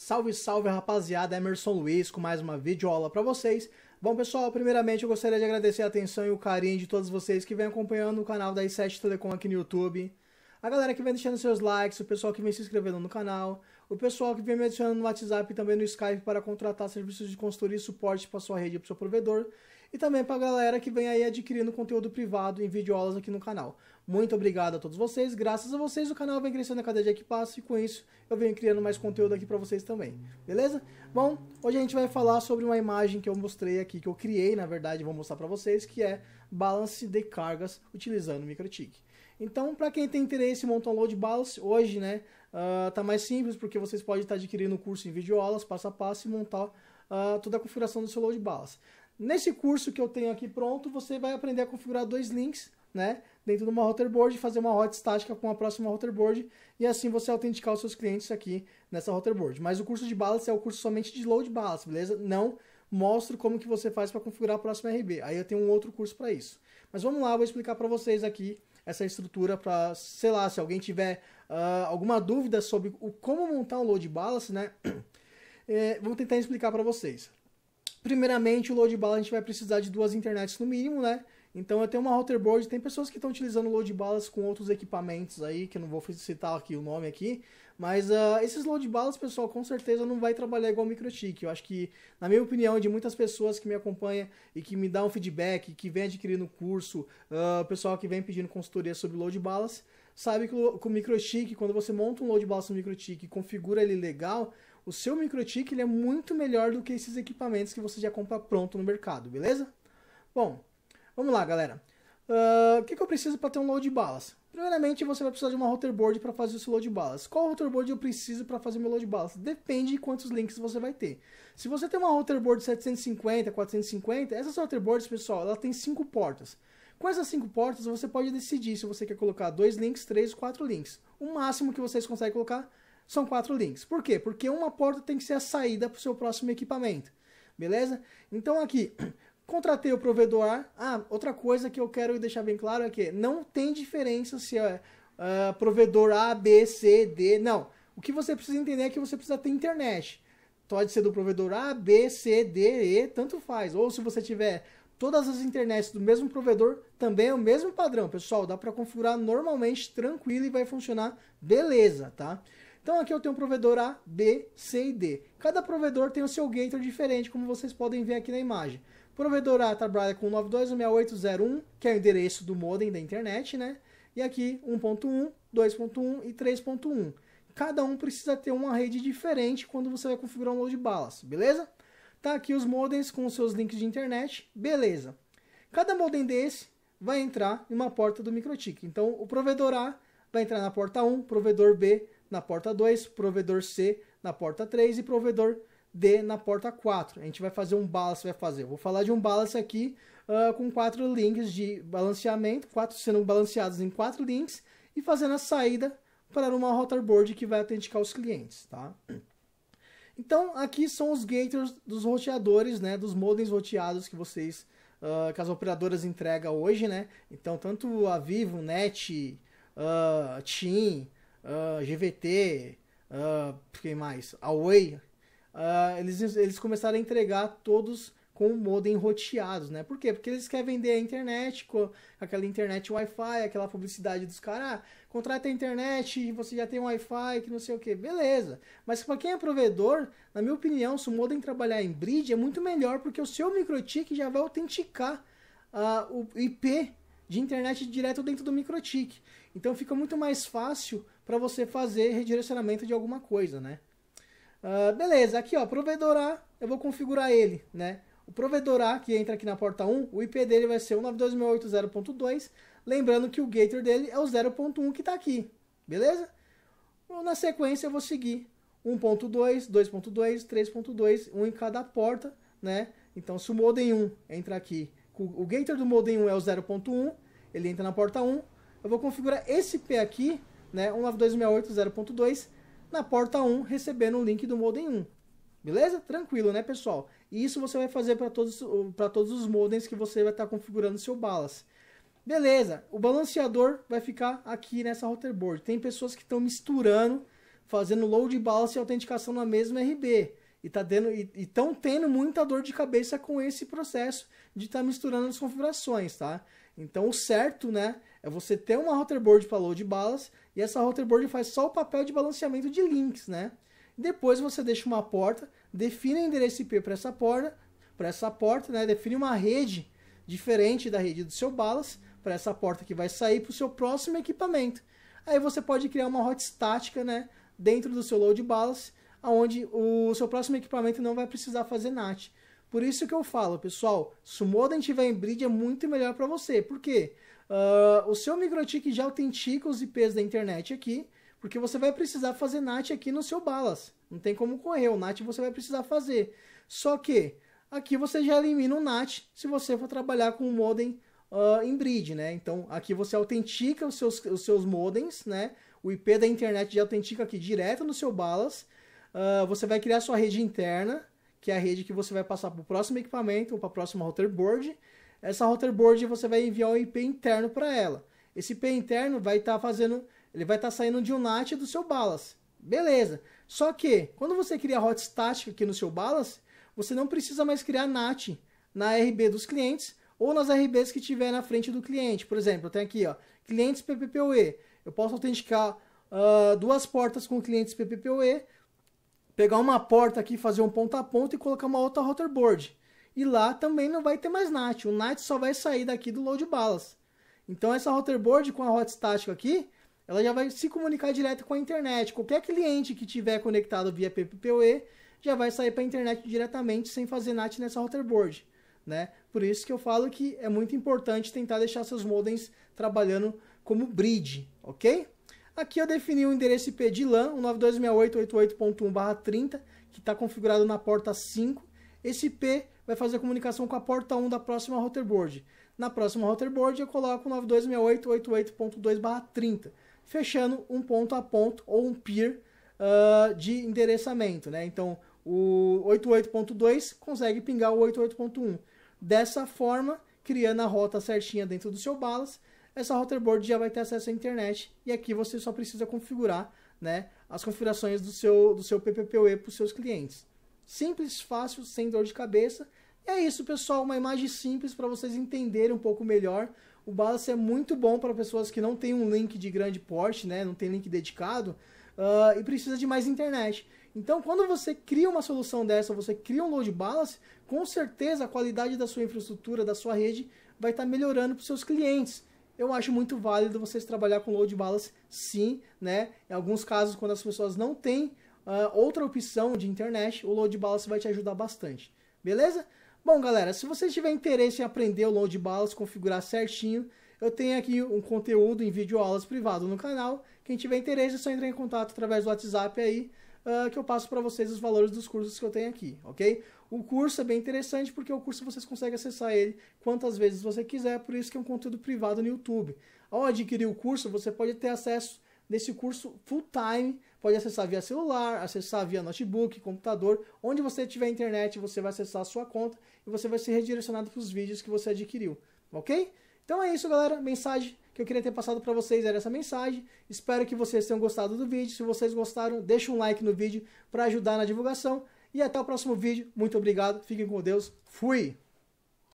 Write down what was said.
Salve, salve rapaziada, Emerson Luiz com mais uma videoaula para vocês. Bom pessoal, primeiramente eu gostaria de agradecer a atenção e o carinho de todos vocês que vem acompanhando o canal da i7 Telecom aqui no YouTube. A galera que vem deixando seus likes, o pessoal que vem se inscrevendo no canal, o pessoal que vem me adicionando no WhatsApp e também no Skype para contratar serviços de consultoria e suporte para sua rede e para o seu provedor. E também para a galera que vem aí adquirindo conteúdo privado em videoaulas aqui no canal. Muito obrigado a todos vocês. Graças a vocês o canal vem crescendo a cada dia que passa e com isso eu venho criando mais conteúdo aqui para vocês também. Beleza? Bom, hoje a gente vai falar sobre uma imagem que eu mostrei aqui, que eu criei na verdade, vou mostrar para vocês, que é balance de cargas utilizando o MikroTik. Então, para quem tem interesse em montar um load balance, hoje, né, uh, tá mais simples, porque vocês podem estar adquirindo o curso em videoaulas, passo a passo, e montar uh, toda a configuração do seu load balance. Nesse curso que eu tenho aqui pronto, você vai aprender a configurar dois links, né, dentro de uma routerboard, fazer uma rota estática com a próxima routerboard, e assim você autenticar os seus clientes aqui nessa routerboard. Mas o curso de balance é o curso somente de load balance, beleza? Não mostro como que você faz para configurar a próxima RB. Aí eu tenho um outro curso para isso. Mas vamos lá, vou explicar para vocês aqui essa estrutura para, sei lá, se alguém tiver uh, alguma dúvida sobre o, como montar um load balance, né? é, vou tentar explicar para vocês. Primeiramente, o load balance a gente vai precisar de duas internets no mínimo, né? Então eu tenho uma router board, tem pessoas que estão utilizando load balas com outros equipamentos aí, que eu não vou citar aqui o nome aqui, mas uh, esses load balas, pessoal, com certeza não vai trabalhar igual o MicroTik. Eu acho que, na minha opinião, de muitas pessoas que me acompanham e que me dão um feedback, que vem adquirindo curso, uh, pessoal que vem pedindo consultoria sobre load balas, sabe que com o MicroTik, quando você monta um load balance no MicroTik e configura ele legal, o seu MicroTik ele é muito melhor do que esses equipamentos que você já compra pronto no mercado, beleza? Bom, Vamos lá, galera. Ah, o que, que eu preciso para ter um load de balas? Primeiramente, você vai precisar de uma routerboard para fazer o seu load balas. Qual routerboard eu preciso para fazer meu load balas? Depende de quantos links você vai ter. Se você tem uma routerboard 750, 450, essas routerboards, pessoal, ela tem cinco portas. Com essas cinco portas, você pode decidir se você quer colocar dois links, três, quatro links. O máximo que vocês conseguem colocar são quatro links. Por quê? Porque uma porta tem que ser a saída para o seu próximo equipamento. Beleza? Então aqui, contratei o provedor A. Ah, outra coisa que eu quero deixar bem claro é que não tem diferença se é uh, provedor A, B, C, D. Não. O que você precisa entender é que você precisa ter internet. Pode ser do provedor A, B, C, D, E, tanto faz. Ou se você tiver todas as internets do mesmo provedor, também é o mesmo padrão. Pessoal, dá para configurar normalmente, tranquilo e vai funcionar beleza, tá? Então aqui eu tenho um provedor A, B, C e D. Cada provedor tem o seu gator diferente, como vocês podem ver aqui na imagem provedor A trabalha com 9.26801, que é o endereço do modem da internet, né? E aqui 1.1, 2.1 e 3.1. Cada um precisa ter uma rede diferente quando você vai configurar um load balas, beleza? Tá aqui os modems com seus links de internet, beleza. Cada modem desse vai entrar em uma porta do MikroTik. Então o provedor A vai entrar na porta 1, provedor B na porta 2, provedor C na porta 3 e provedor D na porta 4. A gente vai fazer um balance, vai fazer. Vou falar de um balance aqui uh, com quatro links de balanceamento, quatro sendo balanceados em quatro links e fazendo a saída para uma router board que vai autenticar os clientes, tá? Então aqui são os gateways dos roteadores, né, dos modems roteados que vocês uh, que as operadoras entregam hoje, né? Então tanto a Vivo, Net, uh, ah, TIM, uh, GVT, uh, quem mais? Away, uh, eles, eles começaram a entregar todos com o modem roteados, né? Por quê? Porque eles querem vender a internet, com aquela internet Wi-Fi, aquela publicidade dos caras, ah, contrata a internet e você já tem Wi-Fi, que não sei o que, beleza. Mas para quem é provedor, na minha opinião, se o modem trabalhar em bridge é muito melhor, porque o seu microtik já vai autenticar uh, o IP de internet direto dentro do microtik. Então fica muito mais fácil para você fazer redirecionamento de alguma coisa, né? Uh, beleza, aqui ó, provedor A, eu vou configurar ele, né? O provedor A, que entra aqui na porta 1, o IP dele vai ser 192.168.0.2, lembrando que o gator dele é o 0.1 que está aqui, beleza? Na sequência eu vou seguir 1.2, 2.2, 3.2, um em cada porta, né? Então se o modem 1 entra aqui, o gator do modem 1 é o 0.1, ele entra na porta 1, eu vou configurar esse IP aqui, né, 192.168.0.2, na porta 1 recebendo o link do modem 1. Beleza? Tranquilo, né, pessoal? E isso você vai fazer para todos, todos os modems que você vai estar tá configurando seu balas, Beleza, o balanceador vai ficar aqui nessa router board. Tem pessoas que estão misturando, fazendo load balance e autenticação na mesma RB. E tá dando e estão tendo muita dor de cabeça com esse processo de estar tá misturando as configurações, tá? Então o certo, né, é você ter uma routerboard para load balas e essa routerboard faz só o papel de balanceamento de links, né? Depois você deixa uma porta, define o endereço IP para essa porta, para essa porta, né? Define uma rede diferente da rede do seu balas para essa porta que vai sair para o seu próximo equipamento. Aí você pode criar uma rota estática, né, dentro do seu load balas, aonde o seu próximo equipamento não vai precisar fazer NAT. Por isso que eu falo, pessoal, se o modem tiver em bridge é muito melhor para você. Por quê? Uh, o seu MicroTik já autentica os IPs da internet aqui, porque você vai precisar fazer NAT aqui no seu Balas. Não tem como correr, o NAT você vai precisar fazer. Só que aqui você já elimina o NAT se você for trabalhar com o modem uh, em bridge, né? Então aqui você autentica os seus, os seus modems, né? O IP da internet já autentica aqui direto no seu Balas. Uh, você vai criar sua rede interna, que é a rede que você vai passar para o próximo equipamento ou para a próxima router board essa router board você vai enviar o IP interno para ela. Esse IP interno vai estar tá fazendo, ele vai estar tá saindo de um NAT do seu balas Beleza. Só que quando você cria rota estática aqui no seu balas você não precisa mais criar NAT na RB dos clientes ou nas RBs que tiver na frente do cliente. Por exemplo, eu tenho aqui, ó, clientes PPPoE. Eu posso autenticar uh, duas portas com clientes PPPoE, pegar uma porta aqui, fazer um ponto a ponto e colocar uma outra router board. E lá também não vai ter mais NAT. O NAT só vai sair daqui do load balance. Então essa routerboard com a rota estática aqui, ela já vai se comunicar direto com a internet. Qualquer cliente que tiver conectado via PPPoE já vai sair para a internet diretamente sem fazer NAT nessa routerboard. Né? Por isso que eu falo que é muito importante tentar deixar seus modems trabalhando como bridge, ok? Aqui eu defini o um endereço IP de LAN, o 926888.1/30, que está configurado na porta 5. Esse IP vai fazer a comunicação com a porta 1 da próxima router board. Na próxima router board eu coloco 926888.2/30, fechando um ponto a ponto ou um peer uh, de endereçamento, né? Então o 88.2 consegue pingar o 88.1. Dessa forma, criando a rota certinha dentro do seu balas, essa router board já vai ter acesso à internet e aqui você só precisa configurar, né, as configurações do seu do seu PPPoE para os seus clientes. Simples, fácil, sem dor de cabeça é isso, pessoal, uma imagem simples para vocês entenderem um pouco melhor. O Balance é muito bom para pessoas que não têm um link de grande porte, né? não tem link dedicado uh, e precisa de mais internet. Então, quando você cria uma solução dessa, você cria um load balance, com certeza a qualidade da sua infraestrutura, da sua rede, vai estar tá melhorando para os seus clientes. Eu acho muito válido vocês trabalhar com load balance, sim, né? Em alguns casos, quando as pessoas não têm uh, outra opção de internet, o load balance vai te ajudar bastante. Beleza? Bom, galera, se você tiver interesse em aprender o load balance, configurar certinho, eu tenho aqui um conteúdo em vídeo aulas privado no canal. Quem tiver interesse é só entrar em contato através do WhatsApp aí, uh, que eu passo para vocês os valores dos cursos que eu tenho aqui, ok? O curso é bem interessante porque o curso vocês conseguem acessar ele quantas vezes você quiser, por isso que é um conteúdo privado no YouTube. Ao adquirir o curso, você pode ter acesso desse curso full time pode acessar via celular, acessar via notebook, computador, onde você tiver internet, você vai acessar a sua conta e você vai ser redirecionado para os vídeos que você adquiriu, ok? Então é isso, galera. Mensagem que eu queria ter passado para vocês era essa mensagem. Espero que vocês tenham gostado do vídeo. Se vocês gostaram, deixa um like no vídeo para ajudar na divulgação. E até o próximo vídeo. Muito obrigado. Fiquem com Deus. Fui!